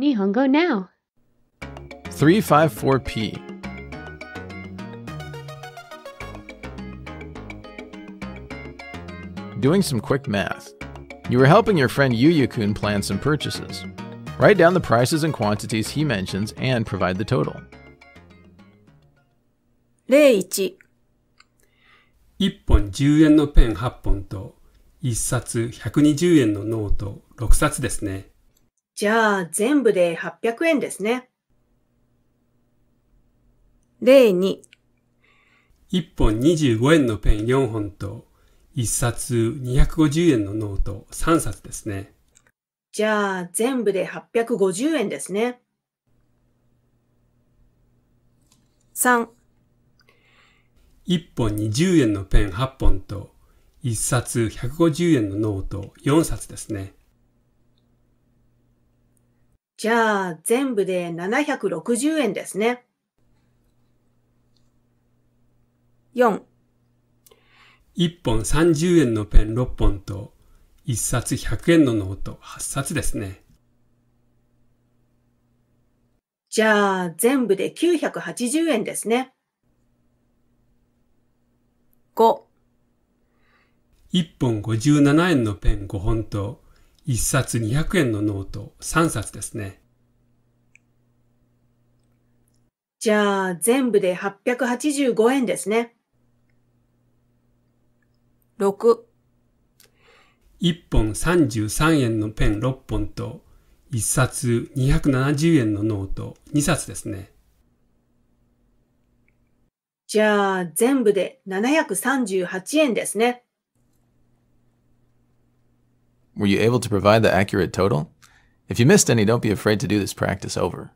Nihongo Now 354p Doing some quick math. You were helping your friend Yuyu-kun plan some purchases. Write down the prices and quantities he mentions and provide the total. 1本10円のペン8本と1冊120円のノート6冊ですね。じゃあ、全部で800円ですね。例に、1本25円のペン4本と、1冊250円のノート3冊ですね。じゃあ、全部で850円ですね。3、1本20円のペン8本と、1冊150円のノート4冊ですね。じゃあ、全部で760円ですね。4。1本30円のペン6本と、1冊100円のノート8冊ですね。じゃあ、全部で980円ですね。5。1本57円のペン5本と、1冊200円のノート3冊ですね。じゃあ、全部で885円ですね。6。1本33円のペン6本と、1冊270円のノート2冊ですね。じゃあ、全部で738円ですね。Were you able to provide the accurate total? If you missed any, don't be afraid to do this practice over.